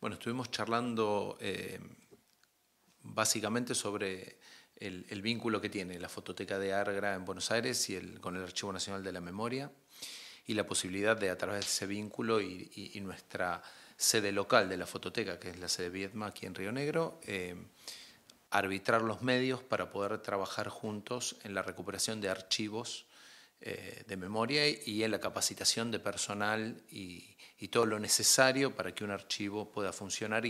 Bueno, estuvimos charlando eh, básicamente sobre el, vínculo que tiene la Fototeca de Argra en Buenos Aires y con el Archivo Nacional de la Memoria y la posibilidad de a través de ese vínculo y, nuestra sede local de la Fototeca, que es la sede Vietma aquí en Río Negro, eh, arbitrar los medios para poder trabajar juntos en la recuperación de archivos eh, de memoria y en la capacitación de personal y, todo lo necesario para que un archivo pueda funcionar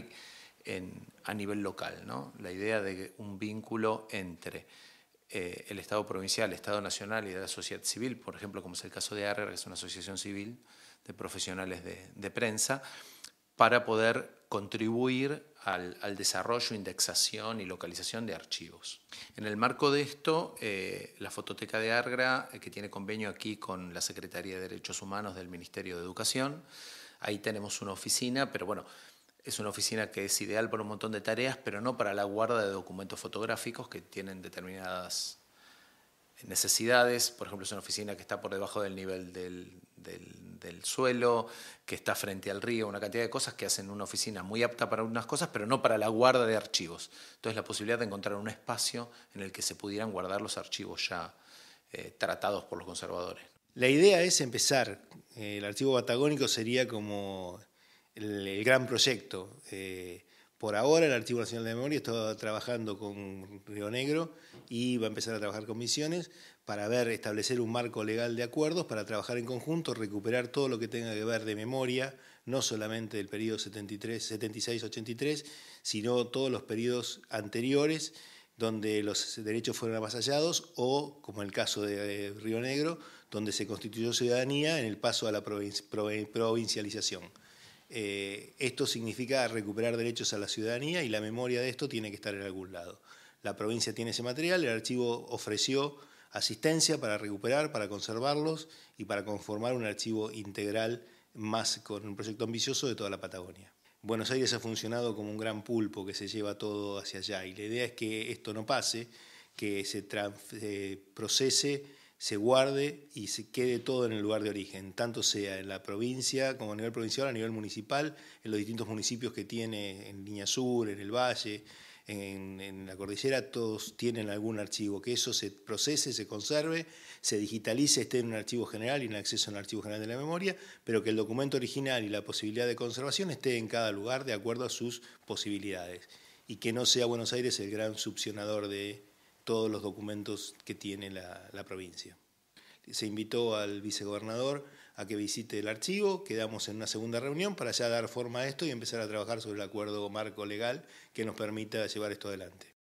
en, a nivel local. ¿no? La idea de un vínculo entre eh, el Estado provincial, el Estado nacional y la sociedad civil, por ejemplo, como es el caso de ARR, que es una asociación civil de profesionales de prensa, para poder contribuir al, desarrollo, indexación y localización de archivos. En el marco de esto, eh, la Fototeca de Argra, eh, que tiene convenio aquí con la Secretaría de Derechos Humanos del Ministerio de Educación, ahí tenemos una oficina, pero bueno, es una oficina que es ideal para un montón de tareas, pero no para la guarda de documentos fotográficos que tienen determinadas necesidades. Por ejemplo, es una oficina que está por debajo del nivel del, del, suelo, que está frente al río, una cantidad de cosas que hacen una oficina muy apta para unas cosas, pero no para la guarda de archivos. Entonces la posibilidad de encontrar un espacio en el que se pudieran guardar los archivos ya eh, tratados por los conservadores. La idea es empezar, eh, el archivo patagónico sería como el, gran proyecto. Eh, por ahora el Archivo Nacional de Memoria está trabajando con Río Negro y va a empezar a trabajar con misiones para ver, establecer un marco legal de acuerdos, para trabajar en conjunto, recuperar todo lo que tenga que ver de memoria, no solamente del periodo 76-83, sino todos los periodos anteriores donde los derechos fueron avasallados o, como en el caso de eh, Río Negro, donde se constituyó ciudadanía en el paso a la provincialización. Eh, esto significa recuperar derechos a la ciudadanía y la memoria de esto tiene que estar en algún lado. La provincia tiene ese material, el archivo ofreció asistencia para recuperar, para conservarlos y para conformar un archivo integral más con un proyecto ambicioso de toda la Patagonia. Buenos Aires ha funcionado como un gran pulpo que se lleva todo hacia allá y la idea es que esto no pase, que se, se eh, procese se guarde y se quede todo en el lugar de origen, tanto sea en la provincia como a nivel provincial, a nivel municipal, en los distintos municipios que tiene, en Línea Sur, en el Valle, en, la cordillera, todos tienen algún archivo, que eso se procese, se conserve, se digitalice, esté en un archivo general y en acceso al archivo general de la memoria, pero que el documento original y la posibilidad de conservación esté en cada lugar de acuerdo a sus posibilidades y que no sea Buenos Aires el gran succionador de todos los documentos que tiene la, provincia. Se invitó al vicegobernador a que visite el archivo, quedamos en una segunda reunión para ya dar forma a esto y empezar a trabajar sobre el acuerdo marco legal que nos permita llevar esto adelante.